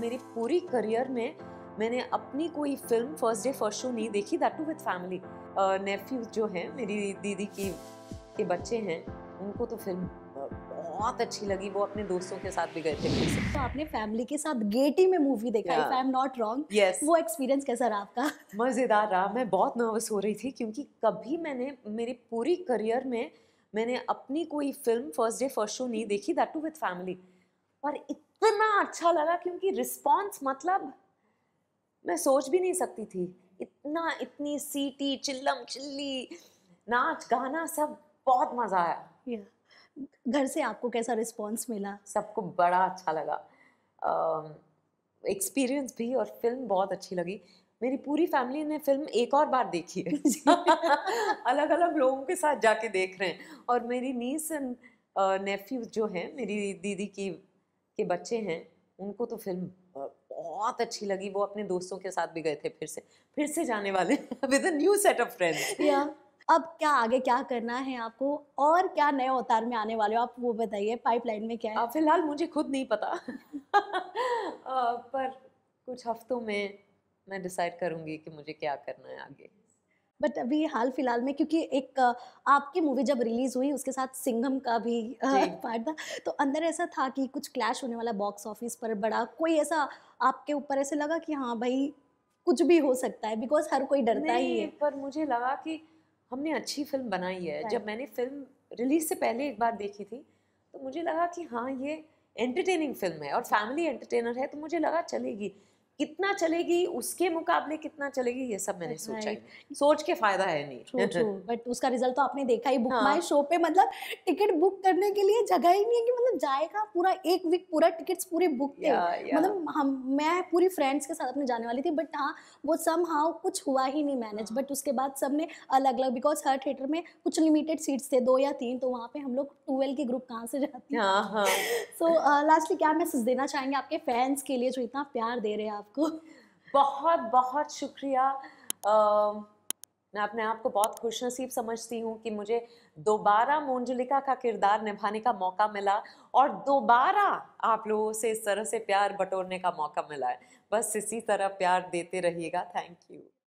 मेरी पूरी करियर में मैंने अपनी कोई film first day first show नहीं देखी that too with family nephew जो हैं मेरी दीदी की के बच्चे हैं उनको तो फिल्म बहुत अच्छी लगी वो अपने दोस्तों के साथ भी गए थे तो आपने फैमिली के साथ गेटी में मूवी देखा if I am not wrong yes वो एक्सपीरियंस कैसा रहा आपका मज़ेदार रहा मैं बहुत नर्वस हो रही थी क्योंकि कभी मैंने मेरी पूरी करियर में मैंने अपनी कोई film first day first show नहीं देखी दैट टू विथ फैमिली और इतना अच्छा लगा क्योंकि रिस्पॉन्स मतलब मैं सोच भी नहीं सकती थी इतना इतनी सीटी चिल्लम चिल्ली नाच गाना सब बहुत मज़ा आया घर से आपको कैसा रिस्पॉन्स मिला सबको बड़ा अच्छा लगा एक्सपीरियंस uh, भी और फिल्म बहुत अच्छी लगी मेरी पूरी फैमिली ने फिल्म एक और बार देखी है अलग अलग लोगों के साथ जाके देख रहे हैं और मेरी नीस एंड नेफ्यू जो हैं मेरी दीदी की के बच्चे हैं उनको तो फिल्म बहुत अच्छी लगी वो अपने दोस्तों के साथ भी गए थे फिर से फिर से जाने वाले with a new set of friends या अब क्या आगे क्या करना है आपको और क्या नए अवतार में आने वाले हो आप वो बताइए पाइपलाइन में क्या है फिलहाल मुझे खुद नहीं पता पर कुछ हफ्तों में मैं डिसाइड करूँगी कि मुझे क्या करना है आगे बट अभी हाल फिलहाल में क्योंकि एक आपकी मूवी जब रिलीज हुई उसके साथ सिंघम का भी पार्ट था तो अंदर ऐसा था कि कुछ क्लैश होने वाला बॉक्स ऑफिस पर बड़ा कोई ऐसा आपके ऊपर ऐसे लगा कि हाँ भाई कुछ भी हो सकता है बिकॉज हर कोई डरता ही है पर मुझे लगा कि हमने अच्छी फिल्म बनाई है जब मैंने फिल्म रिलीज से पहले एक बार देखी थी तो मुझे लगा कि हाँ ये एंटरटेनिंग फिल्म है और फैमिली एंटरटेनर है तो मुझे लगा चलेगी कितना चलेगी उसके मुकाबले कितना चलेगी ये सब मैंने सोचा है सोच के फायदा है नहीं बट उसका रिजल्ट तो आपने देखा ही बुक हाँ। माई शो पे मतलब टिकट बुक करने के लिए जगह ही नहीं है कि मतलब जाएगा पूरा एक वीक पूरा टिकट्स पूरे बुक थे मतलब हम मैं पूरी फ्रेंड्स के साथ अपने जाने वाली थी बट हाँ वो सम हाउ कुछ हुआ ही नहीं मैनेज बट उसके बाद सब ने अलग अलग बिकॉज हर थिएटर में कुछ लिमिटेड सीट्स थे दो या तीन तो वहाँ पे हम लोग ट्वेल्व के ग्रुप कहाँ से जाते हैं सो हाँ, लास्टली हाँ। uh, क्या मैसेज देना चाहेंगे आपके फैंस के लिए जो इतना प्यार दे रहे हैं आप आपको बहुत बहुत शुक्रिया आ, मैं अपने आप को बहुत खुशनसीब समझती हूँ कि मुझे दोबारा मोंजलिका का किरदार निभाने का मौका मिला और दोबारा आप लोगों से इस तरह से प्यार बटोरने का मौका मिला है बस इसी तरह प्यार देते रहिएगा थैंक यू